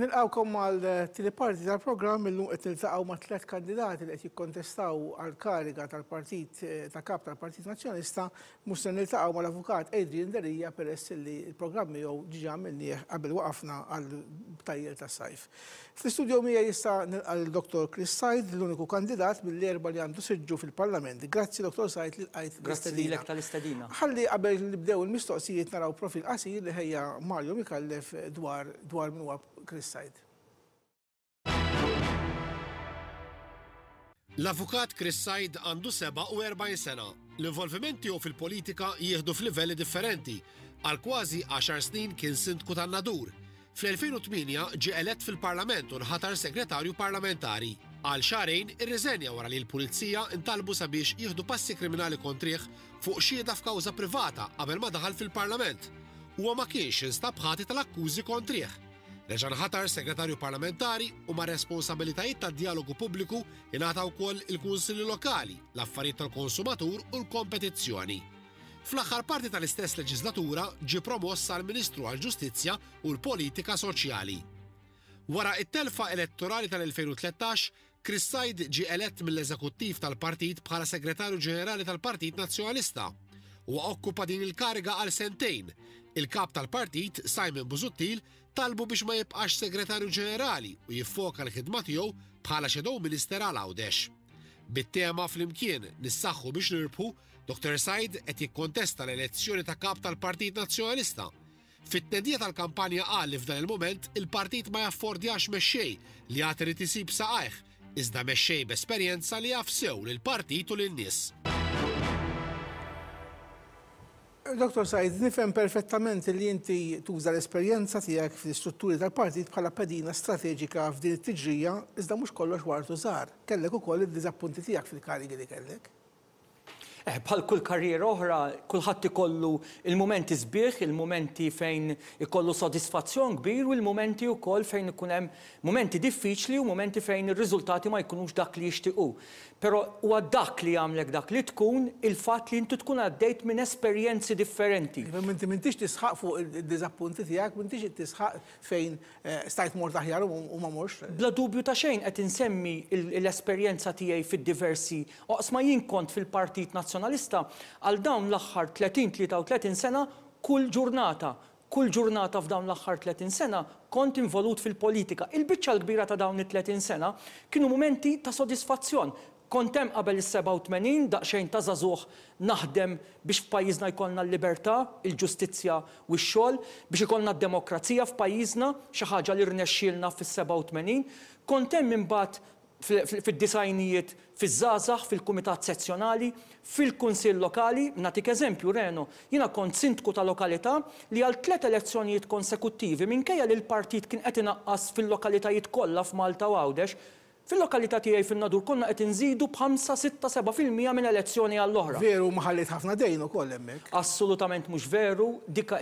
Nilqawkom mal-teleparti eh, tal-programm illum qed niltaqgħu ma' tliet kandidati li qed jikkontestaw għal kariga tal-Partit eh, ta' Kap tal-Partit Nazzjonista mhux se niltaqgħu mal-Avukat Adrian Derija peress li l-programm jew ġiġa minnieh qabel waqafna għal tajjel ta' sajf. Fl-istudio mija jista' nilqa' l-Dr. Chris Said, l-uniku kandidat mill-erba li għandu siġġu fil-Parlament. Grazzi Dr. Said li l-qajt. Grazzi lilek tal-istadina. Ħalli qabel nibdew il-mistoqsijiet naraw profil qasir li ħejja Mario Mikallef dwar dwar minn Chris Said. L-avukat Chris Said għandu 47 sena. L-involviment tiegħu fil-politika jieħdu f'livelli differenti. Għal kważi 10 snin kien sindku tan-Nadur. Fl-2008 ġie elett fil-Parlament u nħatar segretarju parlamentari. Għal xarejn irriżenja wara li l-pulizija intalbu sabiex jieħdu passi kriminali kontriħ fuq xieda f'kawża privata qabel ma daħal fil-Parlament. Huwa ma kienx instabħati tal-akkużi kontriħ Reġan ħatar segretarju parlamentari u ma' responsabilitajiet ta' dialogu pubbliku u wkoll il-kunsilli lokali, l-affarijiet tal-konsumatur u l-kompetizzjoni. Fl-aħħar parti tal-istess leġislatura ġi promossa għal ministru għal ġustizzja u l-politika soċjali. Wara it-telfa elettorali tal-2013, Chris Said ġi elett mill-eżekuttiv tal-partit bħala segretarju ġenerali tal-Partit Nazzjonalista u okkupa din il-kariga għal sentejn. Il-kap tal-partit, Simon Buzuttil, talbu biex ma jibqax segretarju ġenerali u jiffoka l-ħidma tiegħu bħala xedow minister għal għawdex. Bit-tema fl-imkien nissaħħu biex nirbħu, Dr. Said qed jikkontesta l-elezzjoni ta' kap tal-Partit Nazzjonalista. Fit-tedija tal-kampanja qal li f'dan il-moment il-partit ma jaffordjax mexxej li għatri tisib saqajh, iżda mexxej b'esperjenza li jafsew sew lil-partit u lin-nies. Dr. Said, nifhem perfettament li inti tuża l-esperjenza tiegħek fl-istrutturi tal-partit bħala pedina strategika f'din it-tiġrija, iżda mhux kollox wartu żgħar. Kellek ukoll id dizappunti tiegħek fil-karigi li kellek. Eh, bħal kull karriera oħra, kulħadd ikollu il-momenti sbieħ, il-momenti fejn ikollu sodisfazzjon kbir u il-momenti wkoll fejn ikun hemm momenti diffiċli u momenti fejn ir-riżultati ma jkunux dak li jixtiequ. Però huwa dak li għamlek dak li tkun il-fatt li inti tkun għaddejt minn esperjenzi differenti. Minti iva, m'intix tisħaq fuq id-diżappunti tiegħek, m'intix tisħaq fejn eh, stajt mort aħjar u ma morx. Bla dubju ta' xejn qed insemmi l-esperjenza tiegħi fid-diversi oqsma jinkont fil-Partit Nazzjonali nazjonalista għal dawn l-aħħar 30-33 sena kull ġurnata kull ġurnata f'dawn l-axħar 30 sena kont involut fil-politika. Il-bicċa l-kbira ta' dawn it-30 sena kienu momenti ta' sodisfazzjon. Kontem qabel is-87 daqsxejn ta' zazuħ naħdem biex f'pajjiżna jkollna l-libertà, il-ġustizzja u x-xogħol, biex ikollna d-demokrazija f'pajjiżna, xi ħaġa li rnexxielna fis-87. Kontem imbagħad fil-disajnijiet, fil-żazax, fil-kumitat sezzjonali, fil-kunsil lokali, natik eżempju, Reno, jina kont sindku ta' lokalità li għal tlet elezzjonijiet konsekuttivi minkejja li l-partit kien qed għas fil-lokalitajiet kollha f'Malta u Għawdex, Fil-lokalità tiegħi fin-nadur konna qed inżidu b'5 6-7% minn elezzjoni għall-oħra. Veru maħallit ħafna dejn ukoll hemmhekk. Assolutament mhux veru, dik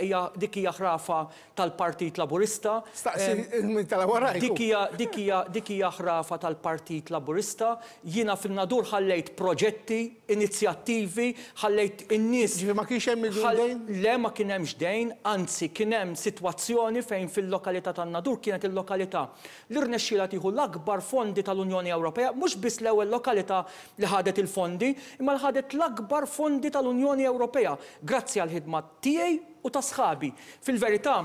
hija ħrafa tal-Partit Laburista. Dik hija ħrafa tal-Partit Laburista. Jiena fin-nadur ħallejt proġetti, inizjattivi, ħallejt in-nies. Ma kienx hemm dejn? Le ma kien hemmx dejn, anzi kien hemm sitwazzjoni fejn fil-lokalità tan-nadur kienet il-lokalità L-irnexxiela tieħu l-akbar fondi tal tal-Unjoni Ewropea, mhux biss l-ewwel lokalità li ħadet il-fondi, imma li ħadet l-akbar fondi tal-Unjoni Ewropea grazzi għal ħidma tiegħi u ta' sħabi. Fil-verità,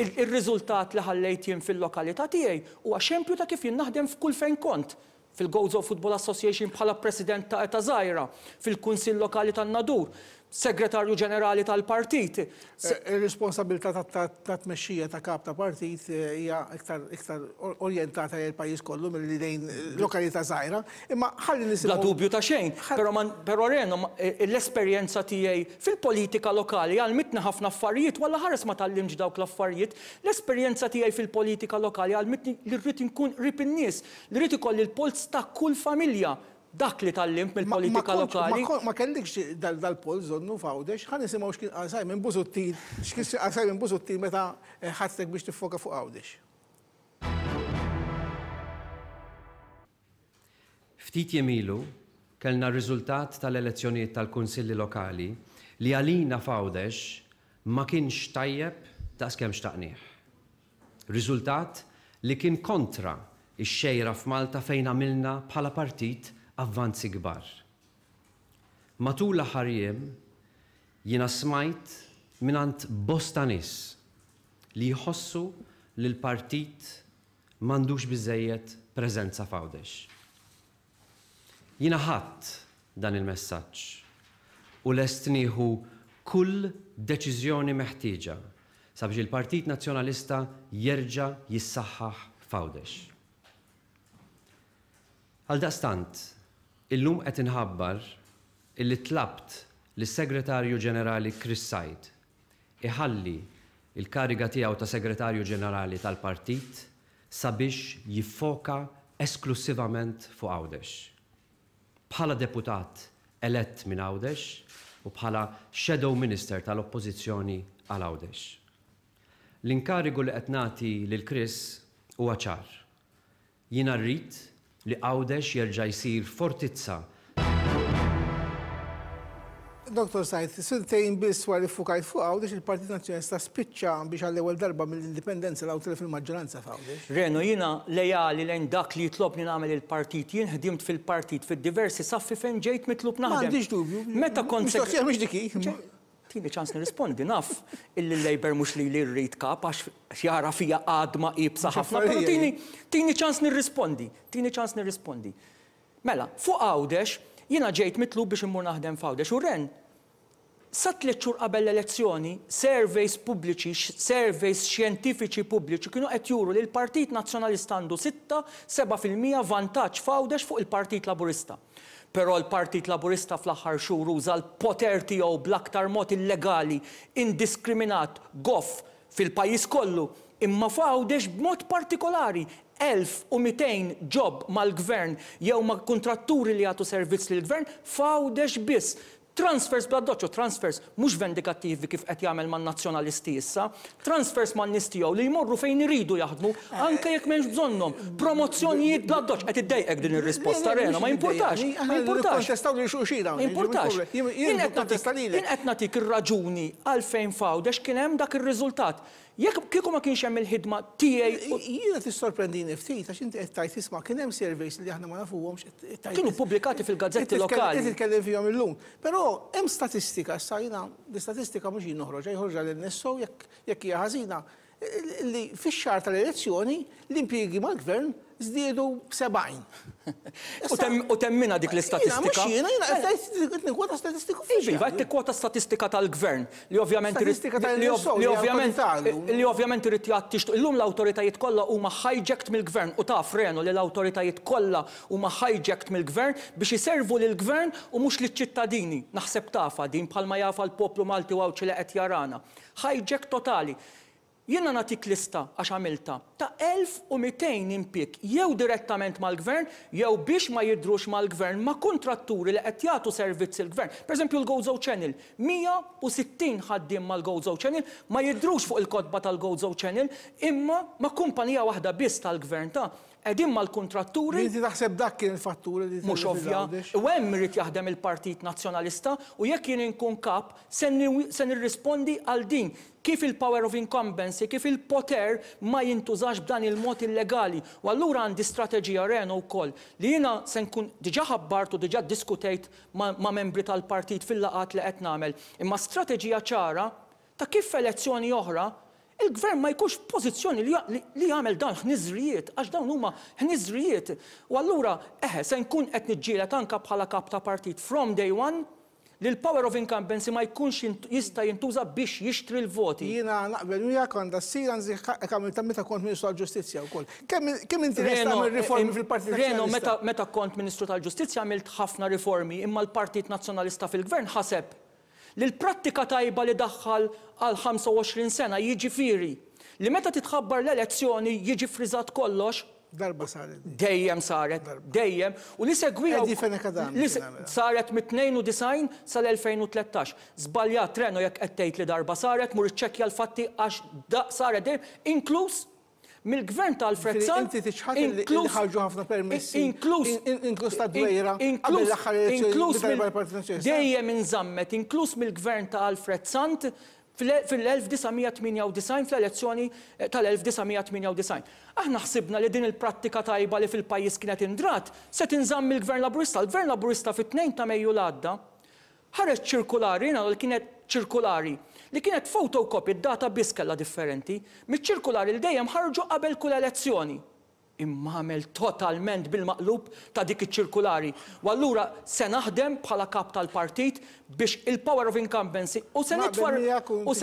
il-riżultat li ħallejt jien fil-lokalità tiegħi huwa xempju ta' kif jien naħdem f'kull fejn kont fil-Gozo Football Association bħala president ta' Eta Zajra, fil-Kunsill Lokali tan-Nadur, segretarju ġenerali tal-partit. Ir-responsabilità eh, eh, ta' tmexxija ta' kap ta' partit eh, hija iktar orjentata jel pajjiż kollu milli dejn lokalità żgħira, imma ħalli nisimgħu. La dubju ta' xejn, però però l-esperjenza tiegħi fil-politika lokali għalmitni ħafna affarijiet walla ħares ma tallimx dawk l-affarijiet, l-esperjenza tiegħi fil-politika lokali għal mitni l nkun kun in-nies, li rritin kolli l-polz ta' kull familja dak li tal-lim mill-politika lokali. Ma kellix dal-pol zonnu fawdex, ħan nisimaw xkien għasaj ah, minn buzuttin, għasaj ah, minn buzuttin meta eh, ħadstek biex tifoka fuq għawdex. Ftit jemilu, kellna riżultat tal-elezzjoniet tal-kunsilli lokali li għalina fawdex ma kienx tajjeb ta' skem xtaqniħ. Riżultat li kien kontra ix-xejra f'Malta fejn għamilna bħala partit avvanzi kbar. Matul l-aħħar jiem smajt minant bosta nies li jħossu li l-partit m'għandux biżejjed preżenza f'għawdex. Jiena ħadd dan il-messaġġ u lest nieħu kull deċiżjoni meħtieġa sabiex il-Partit Nazzjonalista jerġa' jissaħħaħ f'għawdex. Għal daqstant, illum qed inħabbar illi tlabt lis segretarju ġenerali Chris Said iħalli il-kariga tiegħu ta' segretarju ġenerali tal-partit sabiex jiffoka esklusivament fuq Għawdex. Bħala deputat elett minn Għawdex u bħala shadow minister tal-oppożizzjoni għal Għawdex. L-inkarigu li qed nagħti lil Chris huwa ċar. Jiena rrid li għawdex jerġa' jsir fortizza. Dr. Sajt, sentejn biss wara fukajt fuq għawdex il-Partit Nazjonista spiċċa biex għall-ewwel darba mill-indipendenza l-għaw telef il-maġġoranza f'għawdex. Renu, jina lejali lejn dak li jitlobni nagħmel il-partit, jien ħdimt fil-partit fid-diversi saffi fejn ġejt mitlub naħdem. M'għandix dubju. Meta kont tini ċans nirrispondi naf il Lejber mux li li rrit kap għax jara fija għadma ibsa ħafna. Tini, tini ċans nirrispondi, tini ċans nirrispondi. Mela, fuq għawdex, jina ġejt mitlu biex immur naħdem f'għawdex. U ren, sat li ċur qabel l-elezzjoni, surveys pubbliċi, surveys xjentifiċi pubbliċi kienu qed juru li l-Partit Nazzjonalista għandu 6-7% vantaġġ f'għawdex fuq il-Partit Laburista. Però l-Partit Laburista fl-aħħar xhur uża l-poter tiegħu bl-aktar mod illegali, indiskriminat, goff fil-pajjiż kollu, imma fawdex b'mod partikolari 1200 ġob mal-gvern jew ma' kontratturi li għatu servizz lill gvern fawdex biss Transfers bla doċċo, transfers mhux vendikattivi kif qed jagħmel man-nazzjonalisti issa, transfers man nistgħu li jmorru fejn iridu jaħdmu anke jekk m'hemmx bżonnhom. Promozzjonijiet bla doċċ qed iddejqek din ir-risposta rena, ma jimpurtax. Ma jimpurtax. Importax, li xulxin dawn. Jien qed nagħtik ir-raġuni għalfejn fawdex kien hemm dak ir-riżultat. Jek kieku ma kienx hemm il-ħidma tiegħi. Jiena tissorprendini ftit għax inti qed tajt isma' kien hemm surveys li aħna ma nafuhomx. Kienu pubblikati fil-gazzetti lokali. Qed titkellem fihom illum. Però hemm statistika, sa jiena l-istatistika mhux jien noħroġ, jħorġa lil nissew jekk hija ħażina li fix xar tal-elezzjoni l-impjiegi mal-gvern zdiedu 70. U temmina dik l-istatistika. Jina, jina, kwota statistiku fiċi. Iġi, għajt kwota statistika tal-gvern li ovvjament li ovvjament irrit jattix illum l-autoritajiet kollha huma hijacked mill-gvern u taf reno li l-autoritajiet kollha huma hijacked mill-gvern biex iservu lil gvern u mhux liċ-ċittadini. Naħseb tafa din bħalma jafa l-poplu Malti waw li qed jarana. Hijack totali. Jiena natik lista għax għamilta ta' 1200 impik jew direttament mal-gvern jew biex ma jidrux mal-gvern ma' kontratturi li qed jagħtu servizz il-gvern. Pereżempju l-Gozo Channel, 160 ħaddiem mal-Gozo Channel ma jidrux fuq il-kodba tal-Gozo Channel imma ma' kumpanija waħda biss tal-gvern ta' edin mal-kontratturi. Inti taħseb dak kien il fatturi li Mux ovvja. U hemm irid jaħdem il-Partit Nazzjonalista u jekk jien inkun kap se nirrispondi għal din kif il-power of incumbency, kif il-poter ma jintużax b'dan il-mod illegali. U allura għandi strateġija u wkoll li jiena se nkun diġà ħabbart u diġà diskutejt ma, ma membri tal-partit fil-laqat li qed nagħmel. Imma strateġija ċara ta' kif elezzjoni oħra il-gvern ma jkunx pożizzjoni li jagħmel dan ħniżrijiet għax dawn huma ħniżrijiet. U allura eħe se nkun qed niġġieled anke bħala kap ta' partit from day one li l-power of incumbency ma jkunx jista' jintuża biex jixtri l-voti. Jiena naqbel hija konda sira kamil ta' meta kont Ministru tal-Ġustizzja wkoll. Kemm inti tagħmel riformi eh, eh, fil-Partit Reno meta kont Ministru tal-Ġustizzja għamilt ħafna riformi imma l-Partit Nazzjonalista fil-Gvern ħaseb li l-prattika tajba li daħħal għal 25 sena jiġifieri li meta titħabbar l-elezzjoni jiġi frizzat kollox Darba saret. Dejjem saret, dejjem. U li segwija. Edi fenek Saret mit-92 sal-2013. Zbalja treno jekk qed tgħid li darba saret, mur iċċekkja l-fatti għax saret dejjem, inkluż mill-gvern tal-Frezzan. Inti li ħarġu ħafna permessi. Inkluż. Inkluż ta' dwejra. Inkluż. Inkluż. Dejjem inżammet, inkluż mill-gvern tal-Frezzant fil-1998 fl-elezzjoni eh, tal-1998. Aħna ħsibna li din il-prattika tajba li fil-pajis kienet indrat se tinżamm il-Gvern Laburista. Il-Gvern Laburista fit-2 ta' Mejju l-għadda ħareġ ċirkulari, li kienet ċirkulari li kienet fotokopi data biss differenti, miċ-ċirkular il-dejjem ħarġu qabel kull elezzjoni imma għamel totalment bil-maqlub ta' dik iċ-ċirkulari. Wallura se naħdem bħala kap tal-partit biex il-power of incumbency u se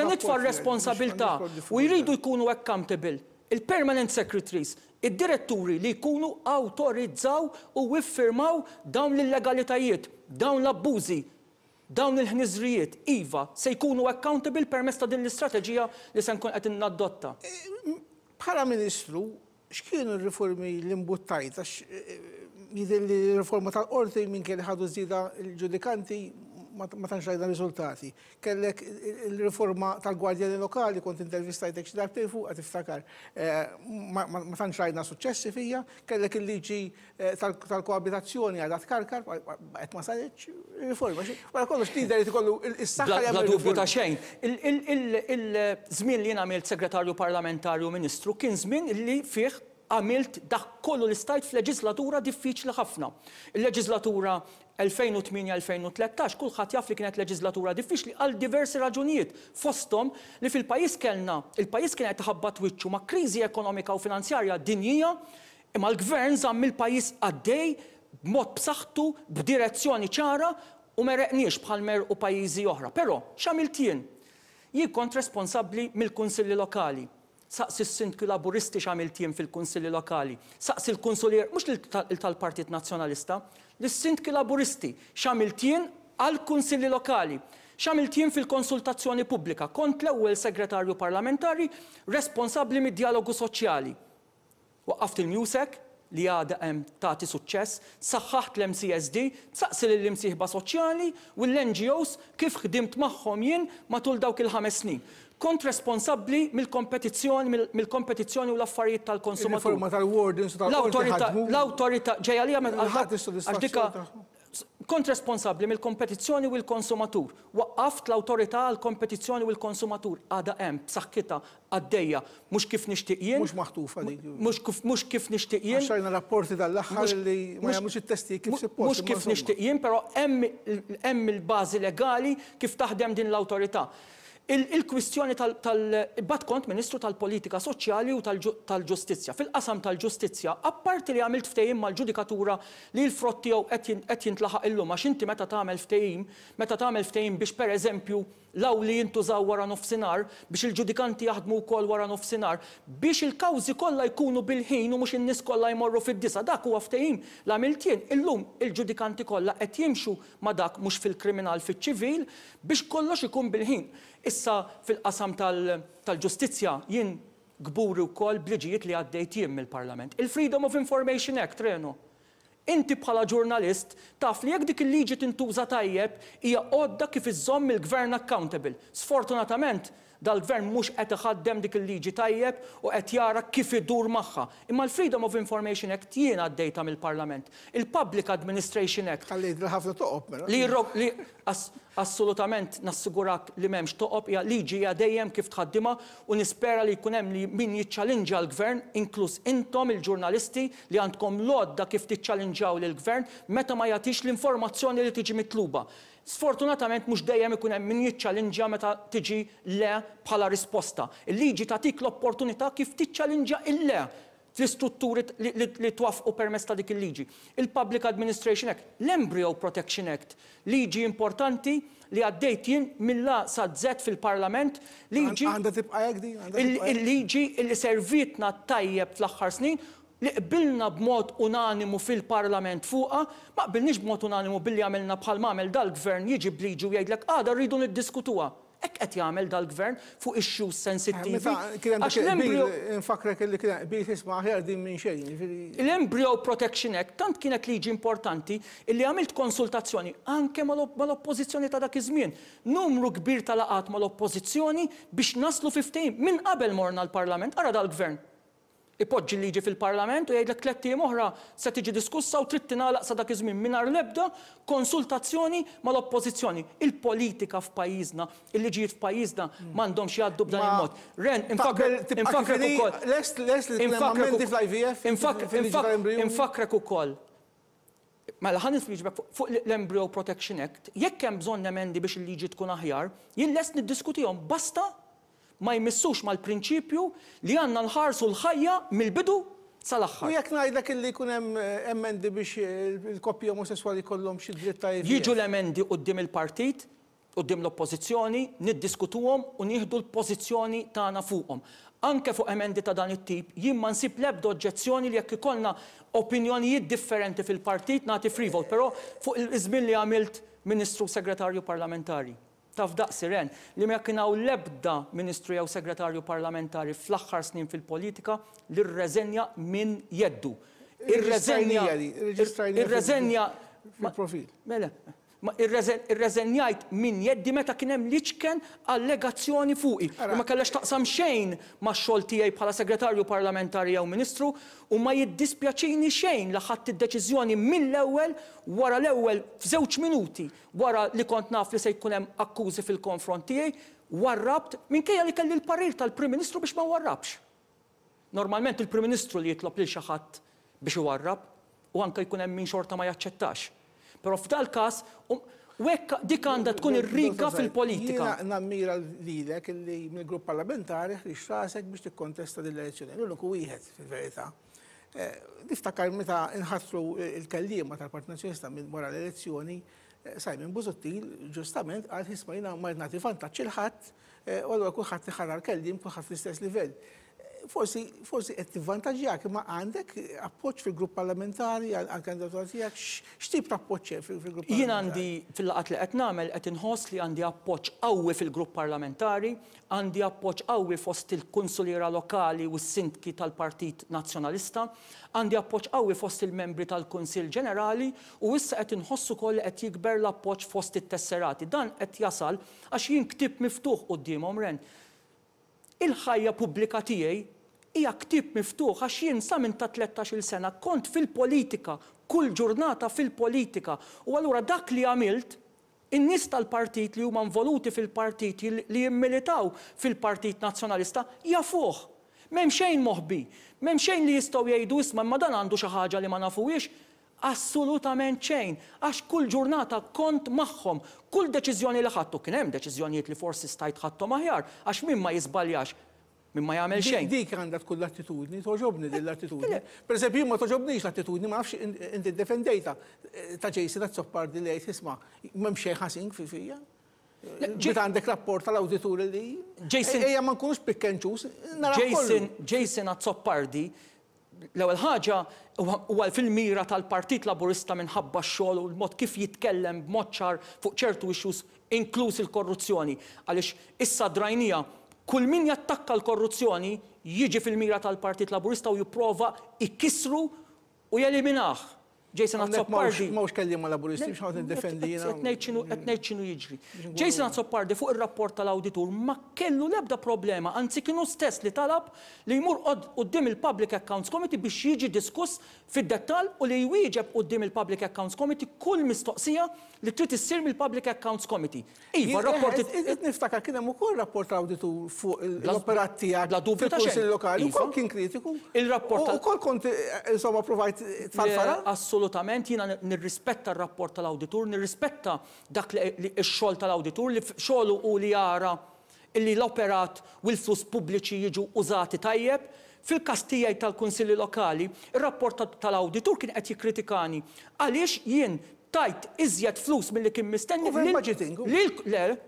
nitfar responsabilta u jridu jkunu accountable. Il-permanent secretaries, id-diretturi li jkunu autorizzaw u wiffirmaw dawn l-legalitajiet, dawn l-abbużi, dawn il ħnizrijiet iva se jkunu accountable permess ta' din l-istrateġija li se nkun qed innadotta. Eh, bħala Ministru, x'kienu r-riformi li mbuttajt eh, eh, Jidhe li riforma tal-qorti minn kien ħadu zida l-ġudikanti ma tanx rajda riżultati. Kellek il-riforma tal-gwardjani lokali kont intervistajtek xi darb tilfu qed iftakar. Eh, ma tantx rajna suċċessi fija, kellek il-liġi eh, tal-koabitazzjoni għadat karkar qed ma saritx riforma. Wara kollox tidher ikollu is-saħħa li Għadu ta' xejn. il zmin li jien għamilt segretarju parlamentarju ministru kien żmien li fih għamilt dak kollu li stajt f'leġislatura diffiċli ħafna. Il-leġislatura 2008-2013 kulħadd jaf li kienet leġislatura diffiċli għal diversi raġunijiet fostom li fil-pajis kellna il-pajis kienet taħabbat wiċċu ma' kriżi ekonomika u finanzjarja dinjija imma l-gvern zamm il-pajis għaddej b'mod b'saħħtu b'direzzjoni ċara u mereqniex bħal mer u pajjiżi oħra. Però xamil jien? Jien kont responsabbli mill-kunsilli lokali saqs il-sindku laburisti xamil tim fil kunsilli lokali, saqs il-konsulier, mux il-tal-partit nazjonalista, l-sindki laburisti, xamiltien għal-kunsilli lokali, xamiltien fil-konsultazzjoni pubblika kont l-ewwel segretarju parlamentari responsabli mid-dialogu soċjali. Waqqaft il-Musek li għada hemm tagħti suċċess, saħħaħt l-MCSD, saqsil l-imsieħba soċjali u l-NGOs kif ħdimt magħhom jien matul dawk il-ħames snin kont responsabbli mill-kompetizzjoni mill-kompetizzjoni u l-affarijiet tal-konsumatur. l tal autorità L-autorità ġejja li kont responsabbli mill-kompetizzjoni u l-konsumatur. Waqqaft l-autorità għal-kompetizzjoni u l-konsumatur għada hemm b'saħħitha għaddejja mhux kif nixtieq jien. Mhux maħtufa Mhux kif nixtieq jien. Xajna rapporti tal-aħħar li ma it-testi kif suppost. Mhux kif nixtieq jien, però hemm il-bażi legali kif taħdem din l-awtorità il-kwistjoni tal-bat kont ministru tal-politika soċjali u tal-ġustizja. Fil-qasam tal-ġustizja, apparti li għamilt ftejim mal-ġudikatura li l-frotti jew qed jintlaħaq illum għax inti meta tagħmel ftejim, meta tagħmel ftejim biex per eżempju law li jintużaw wara nofsinar biex il-ġudikanti jaħdmu wkoll wara nofsinar biex il-kawżi kollha jkunu bil-ħin u mhux in-nies kollha jmorru fid-disa dak huwa ftehim l-għamiltien illum il-ġudikanti kollha qed jimxu ma dak mhux fil-kriminal fiċ-ċivil biex kollox ikun bil-ħin. Issa fil-qasam tal-ġustizzja tal jien gburi wkoll bliġijiet li għaddejt jiem mill-Parlament. Il-Freedom of Information Act, Reno. Inti bħala ġurnalist taf li jekk dik il-liġi tintuża tajjeb hija għodda kif iżomm il-gvern accountable. Sfortunatament, dal-gvern mhux qed iħaddem dik il-liġi tajjeb u qed jara kif idur magħha. Imma l-Freedom of Information Act jiena għaddejta mill-Parlament. Il-Public Administration Act. id ħafna toqob. Mela. Li assolutament nassigurak li memx toqob hija liġi hija dejjem kif tħaddima u nispera li jkun hemm li min jitċalinġa l-gvern inkluż intom il-ġurnalisti li għandkom lodda kif tiċċalinġaw lill gvern meta ma jagħtix l-informazzjoni li tiġi mitluba. Sfortunatament mhux dejjem ikun hemm min jiċċallinġja meta tiġi le bħala risposta. Il-liġi tagħtik l-opportunità kif tiċċallinġja il-le fl-istrutturi li twafqu permess ta' dik il-liġi. Il-Public Administration Act, l-Embryo Protection Act, liġi importanti li għaddejt jien milla sa' zet fil-parlament, liġi. Għanda tibqa' Il-liġi li servitna tajjeb fl-axħar snin li qbilna b'mod unanimu fil-parlament fuqa, ma qbilniex b'mod unanimu billi għamilna bħal mamel dal-gvern jiġi bliġu u jgħidlek għada rridu niddiskutuha. Ek qed jagħmel dal-gvern fuq issue sensittivi. Għax l-embryo infakrek li kien bil tisma' aħjar din minn xejn. Jiġifieri- L-Embryo Protection Act tant kienet liġi importanti illi għamilt konsultazzjoni anke mal-oppożizzjoni ta' dak iż-żmien. Numru kbir tal-laqat mal-oppożizzjoni biex naslu 15 minn qabel morna l-Parlament ara dal-gvern ipoġġi liġi fil-parlament u jgħidlek tliet tim oħra se tiġi diskussa u trid tingħalaq sa dak iż-żmien mingħajr l-ebda konsultazzjoni mal-oppożizzjoni. Il-politika f'pajjiżna, il-liġijiet f'pajjiżna m'għandhomx jgħaddu b'dan il-mod. Ren, infakrek ukoll. infakrek ukoll. Mela ħan nifriġbek fuq l-Embryo Protection Act, jekk hemm bżonn emendi biex il-liġi tkun aħjar, jien lest niddiskutihom basta ma jmissux mal-prinċipju li għanna nħarsu l-ħajja mill-bidu sal-axħar. U jek najdlek li kunem eh, emendi biex eh, il-koppi omosessuali kollom xi drittajiet. Jiġu l-emendi qoddim il-partit, qoddim l-oppozizjoni, niddiskutuhom u nieħdu l-pożizzjoni tagħna fuqhom. Anke fuq emendi ta' dan it-tip, jimma nsib lebda oġġezzjoni li jekk ikollna opinjonijiet differenti fil-partit nagħti free vote, però fuq il żmien li għamilt Ministru Segretarju Parlamentari taf f'daq siren li ma jakinaw lebda ministru jew segretarju parlamentari fl-axħar snin fil-politika li r-reżenja minn jeddu. Ir-reżenja. Ir-reżenja. il profil Mele. Mela, irreżenjajt min jeddi meta kien hemm liċken allegazzjoni fuqi. U ma kellex taqsam xejn ma' xogħol tiegħi bħala segretarju parlamentari jew ministru u ma jiddispjaċini xejn li ħadd id-deċiżjoni mill-ewwel wara l-ewwel f'żewġ minuti wara li kont naf li se jkun hemm akkużi fil-konfront tiegħi warrabt minkejja li kelli l-parir tal-Prim Ministru biex ma warrabx. Normalment il-Prim Ministru li jitlob lil xi ħadd biex iwarrab u anke jkun hemm min xorta ma jaċċettax. Pero f'dal każ Wekka dik għandha tkun ir-rika fil-politika. Jiena nammira lilek li mill-grupp parlamentari ħriġ rasek biex tikkontesta din l-elezzjoni. L-uniku wieħed fil-verità. Eh, niftakar meta inħassru il-kellima tal-Partit Nazzjonista minn wara l-elezzjoni, eh, Simon Buzottil ġustament għal ħismajna ma jnati vantaġġ il-ħadd eh, u għallu kulħadd iħarrar kellim kulħadd l-istess livell forsi forsi qed tivvantaġġjak ma għandek appoġġ fil-grupp parlamentari għal kandidatura tiegħek x'tip ta' fil-grupp parlamentari? Jien għandi fil-laqat li qed nagħmel qed inħoss li għandi appoġġ qawwi fil-grupp parlamentari, għandi appoġġ qawwi fost il-kunsuliera lokali u s sintki tal-Partit Nazzjonalista, għandi appoġġ qawwi fost il-membri tal-Kunsill Ġenerali u issa qed inħoss ukoll qed jikber l-appoġġ fost it-tesserati. Dan qed jasal għax jien ktib miftuħ qudiemhom ren il-ħajja pubblika tiegħi hija ktib miftuħ għax jien sa minn ta' 13 sena kont fil-politika, kull ġurnata fil-politika. U allura dak li għamilt, in-nies tal-partit li huma involuti fil-partit li jimmilitaw fil-Partit Nazzjonalista jafuh. M'hemm xejn moħbi, m'hemm xejn li jistgħu jgħidu isma' ma dan għandu xi ħaġa li ma nafuhiex, assolutament xejn! għax kull ġurnata kont magħhom, kull deċiżjoni li ħadtu kien hemm deċiżjonijiet li forsi stajt ħadtu aħjar, għax min ma jiżbaljax! Min ma jagħmel xejn. Dik għandha tkun l-attitudni, toġobni din l-attitudni. Per eżempju, ma toġobnix l-attitudni, ma nafx inti defendejta eh, ta' ġejsi ta' zoppar di lejt, isma' m'hemm xejn ħasin fija. Ġiet eh, għandek rapport tal-awditur li. Jason. Ejja eh, ma nkunx pikkenċus. Jason, Jason għazzoppardi, l-ewwel ħaġa huwa fil-mira tal-Partit Laburista minħabba x-xogħol u l-mod kif jitkellem b'mod ċar fuq ċertu issues inkluż il-korruzzjoni. Għaliex issa drajnija kull min jattakka l-korruzzjoni jiġi fil-mira tal-Partit Laburista u jipprova ikisru u jeliminaħ Jason Azzopardi. Mawx kellim ma laburisti biex għad nid-defendi jina. Etnejċinu jiġri. Jason Azzopardi fuq il-rapport tal-auditur ma kellu lebda problema, għanzi kienu stess li talab li jmur qoddim il-Public Accounts Committee biex jiġi diskuss fid-dettal u li jwieġeb qoddim il-Public Accounts Committee kull mistoqsija li trid issir mill-Public Accounts Committee. Iva, rapport. Eh, eh, eh, niftakar kienem u ukoll rapport tal-auditur fuq l operatija tiegħek. La dubju ta' lokali. Ukoll iva. kien kritiku. Il-rapport. U Ukoll kont insomma provajt tfalfara assolutament jina nirrispetta r-rapport tal-auditur, nirrispetta dak li x-xol tal-auditur li xolu u li jara illi l-operat u l-flus pubbliċi jiġu użati tajjeb. Fil-kastijaj tal-Konsilli Lokali, il-rapport tal-auditur kien qed jikkritikani għaliex jien tajt iżjed flus mill-li kien mistenni. il Budgeting.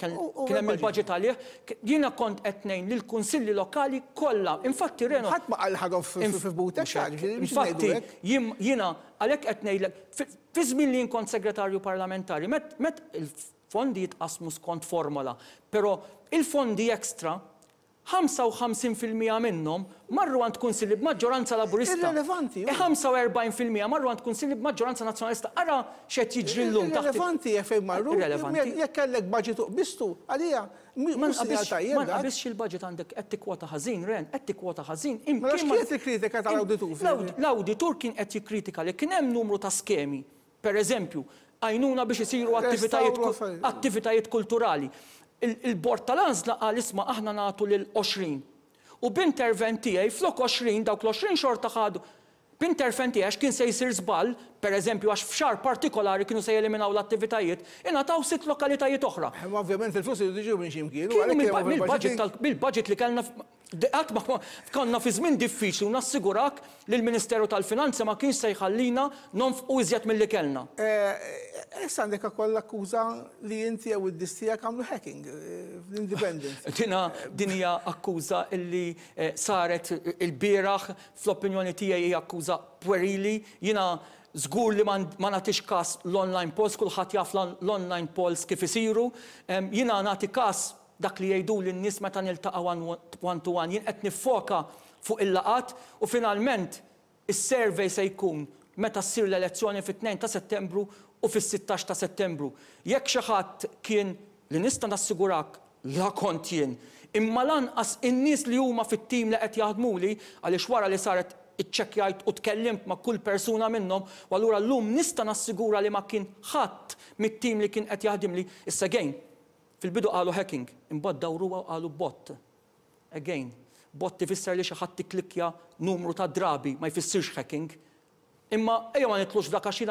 Kien hemm il-budget għalih, jiena kont qed ngħin lill kunsilli lokali kollha. Infatti Reno. Ħadd ma qal ħaġa f'butek Infatti jiena għalhekk qed ngħidlek fi żmien li kont segretarju parlamentari, met il-fondi jitqasmu skont formola, però il-fondi ekstra 55% minnhom marru għand kunsilli b'maġġoranza laburista. Irrelevanti. 45% e marru għand kunsilli b'maġġoranza nazzjonalista. Ara xed jiġri l-lum taħt. Irrelevanti jek fejn marru. Irrelevanti. Jekk kellek budget bistu, għalija. Man qabiex il-budget għandek qed tikkwota ħażin, ren, qed tikkwota ħażin. Imkien qed tikkritika tal-awditur. L-awditur kien qed jikkritika li kien hemm numru ta' skemi. Per eżempju, għajnuna biex isiru attivitajiet kulturali il-bord tal-għazla għal isma aħna natu l-20. U b'intervent tiegħi flok 20 dawk l-20 xorta ħadu. B'intervent tiegħi kien se jsir żball per eżempju għax f'xar partikolari kienu se jeliminaw l-attivitajiet, jena taw sit lokalitajiet oħra. Eh, Ovvijament, il-flus jiġu minn ximkien. Bil-budget li kellna Għat ma konna fi zmin diffiċli u nassigurak li l-Ministeru tal-Finanza ma kienx se jħallina non f'u iżjed mill-li kellna. Eh, eh, issa għandek ukoll akkuża li inti jew id distija kamlu hacking l independent Dina din hija akkuża illi saret il biraħ fl-opinjoni tijaj hija akkuża puerili, jina Zgur li ma natix kas l-online polls, kullħat jaf l-online polls kif isiru. Jina nati kas dak li jgħidu n nis meta niltaqa one-to-one. Jien qed nifoka fuq il-laqat u finalment is-survey se jkun meta ssir l-elezzjoni fit-2 ta' settembru u fis-16 ta' settembru. Jekk xi ħadd kien li nista' nassigurak la kont jien. Imma lanqas in-nies li huma fit-tim li qed jaħdmuli għaliex wara li saret iċċekjajt u tkellimt ma' kull persuna minnhom, u allura llum nista' nassigura li ma kien ħadd mit-tim li kien qed jaħdim li issa again. Fil-bidu qalu hacking, imbagħad dawruha qalu bot. Again, bot tifisser li xi ħadd tiklikja numru ta' drabi ma jfissirx hacking. Imma ejja ma nitlux dak għax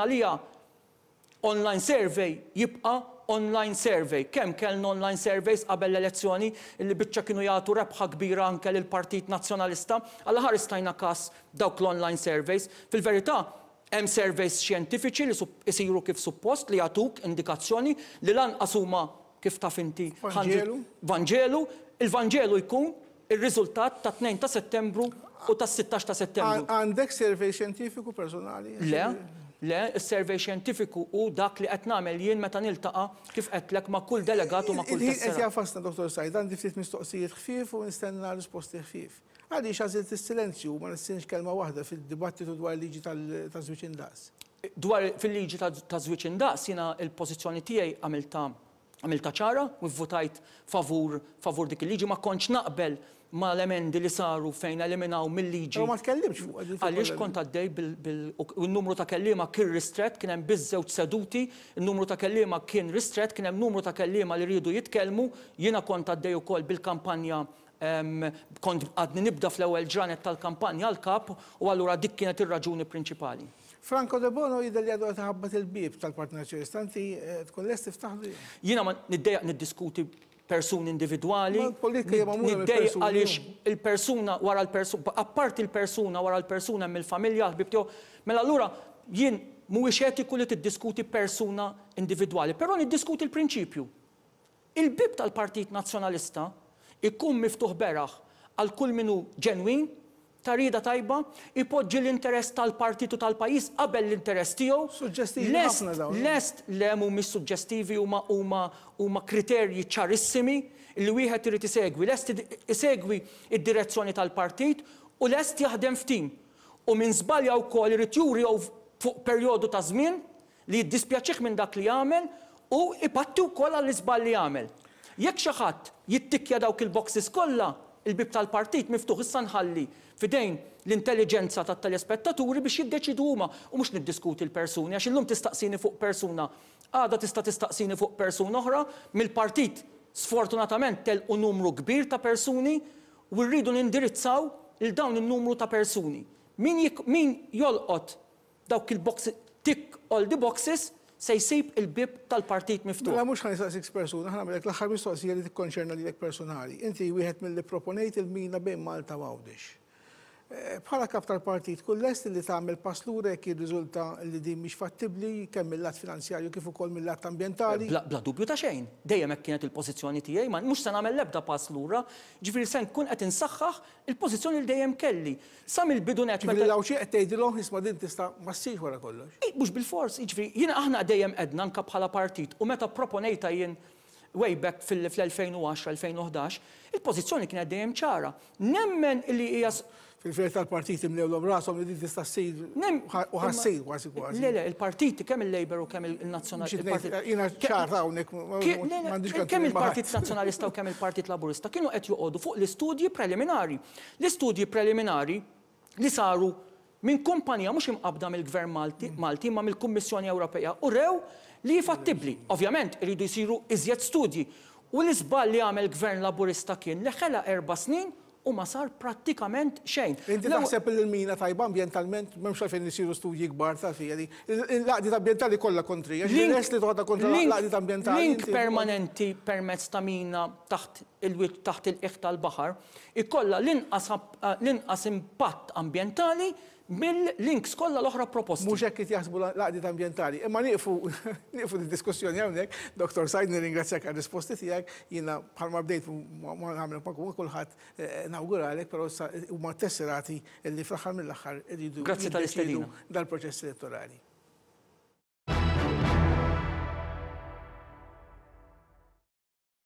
online survey jibqa' online survey. Kemm kellna online surveys qabel l-elezzjoni li biċċa kienu jagħtu rebħa kbira anke lil partit Nazzjonalista għalla ħares tajna każ dawk l-online surveys. Fil-verità, hemm surveys xjentifiċi li jisiru kif suppost li jagħtuk indikazzjoni li lanqas huma kif taf inti Vangelu, il-Vangelu jkun il-riżultat ta' 2 ta' settembru u ta' 16 ta' settembru. Għandek survey xjentifiku personali? Le, Le, survey xjentifiku u dak li qed nagħmel jien meta niltaqa' kif qedlek ma' kull delegat u ma' kull tessera. Qed jafasna Dr. Sajdan di ftit mistoqsijiet ħfief u nistenna risposti ħfief. Għaliex għażilt is-silenzju ma nistinx kelma waħda fid-dibattitu dwar liġi tal-żwieġ indaqs. Dwar fil-liġi ta' żwieġ indaqs jiena l pożizzjoni tiegħi għamilta għamilta ċara u votajt favur favur dik il-liġi ma kontx naqbel ma l-emendi li saru fejn eliminaw mill-liġi. Ma tkellimx fuq. Għaliex kont għaddej bil-numru ta' kellima kien ristret, kien hemm biżewġ seduti, il-numru ta' kellima kien ristret, kien hemm numru ta' kellima li rridu jitkellmu, jiena kont għaddej ukoll bil-kampanja ehm, kont għadni nibda fl-ewwel ġranet tal-kampanja għal-kap u allura dik kienet ir-raġuni prinċipali. Franco De Bono jidher li għadu taħabbat il-bib tal-partner ċiristanti, eh, tkun lest tiftaħdu? Jiena ma niddiskuti persun individuali. Niddej għaliex il-persuna wara l-persuna, apart il-persuna wara l-persuna mill-familja, bibtiju, mela allura jien mhuwiex etiku li tiddiskuti persuna individuali, però niddiskuti l-prinċipju. Il-bib tal-Partit Nazzjonalista ikun miftuħ beraħ għal kull minu ġenwin tarida tajba, ipoġġi l-interess tal-partitu tal-pajis qabel l-interess tiegħu. Lest lem humi suġġestivi huma huma kriterji ċarissimi li wieħed irid isegwi. Lest isegwi id-direzzjoni tal-partit u lest jaħdem ftim. U minn żbalja wkoll irid juri fuq perjodu ta' żmien li jiddispjaċih minn dak li jagħmel u ipatti wkoll għall-iżball li jagħmel. Jekk xi ħadd jittikja dawk il-boxes kollha, il-bib tal-partit miftuħ issa nħalli fidejn l-intelligenza tat telespettaturi biex jiddeċidu huma u mhux niddiskuti l-persuni għax illum tistaqsini fuq persuna għada tista' tistaqsini fuq persuna oħra mill-partit sfortunatament telqu numru kbir ta' persuni u rridu nindirizzaw il dawn in-numru ta' persuni. Min, min jolqot dawk il-boxes, tick all the boxes, se jsib il-bib tal-partit miftuħ. Mela mhux ħanisaqsik persuna, ħana l-aħħar mistoqsija li tikkonċerna lilek personali. Inti wieħed mill-li proponejt il-mina bejn Malta u Għawdix. Bħala kap tal-partit, kull lest li tagħmel paslura jekk jirriżulta li din mhix fattibbli kemm mill-lat finanzjarju kif ukoll mill-lat ambjentali. Bla dubju ta' xejn, dejjem hekk kienet il-pożizzjoni tiegħi, ma mhux se nagħmel l-ebda paslura, ġifieri se nkun qed insaħħaħ il-pożizzjoni li dejjem kelli. Sam il bidu net. Ġifieri law għet qed tgħidilhom isma' din tista' massiħ wara kollox. Bux bil-fors, jiġifieri jina aħna dejjem qedna nka bħala partit u meta proponejta jien way back fil-2010-2011, il-pozizjoni kienet dejjem ċara. Nemmen li hija fil fejt tal-partiti l rasom li din tista' ssir u ħassir għasi kważi. Le le, il-partiti kemm il-Labor u kemm il nazjonalista Jiena ċarta Kemm il-Partit Nazzjonalista u kemm il-Partit Laburista kienu qed joqogħdu fuq l-istudji preliminari. L-istudji preliminari li saru minn kumpanija mhux imqabda mill-Gvern Malti mm. ma mill-Kummissjoni Ewropea u rew li jifattibli. Mm. Ovvjament iridu jsiru iżjed studji. U l-iżball li għamel gvern laburista kien li ħela erba' snin u ma sar prattikament xejn. Inti taħseb il-mina tajba ambientalment, memx għalfejn nisiru studji gbar ta' fieri: L-għadit ambientali kolla kontri, l-rest li toħda kontri l-għadit ambientali. Link permanenti permezz ta' mina taħt il-wit taħt il-iħta l-bahar, ikolla eh, l-inqas impatt ambientali mill-links kollha l-oħra proposti. Mhux hekk qed jaħsbu l-qdiet ambjentali. Imma nieqfu nieqfu diskussjoni hawnhekk, Dr. Sajd ringrazzjak għal risposti tiegħek, jiena bħalma bdejt ma nagħmel pakun kulħadd eh, nawguralek, però huma tesserati li fl-aħħar mill-aħħar iridu. Grazzi Dal-proċess elettorali.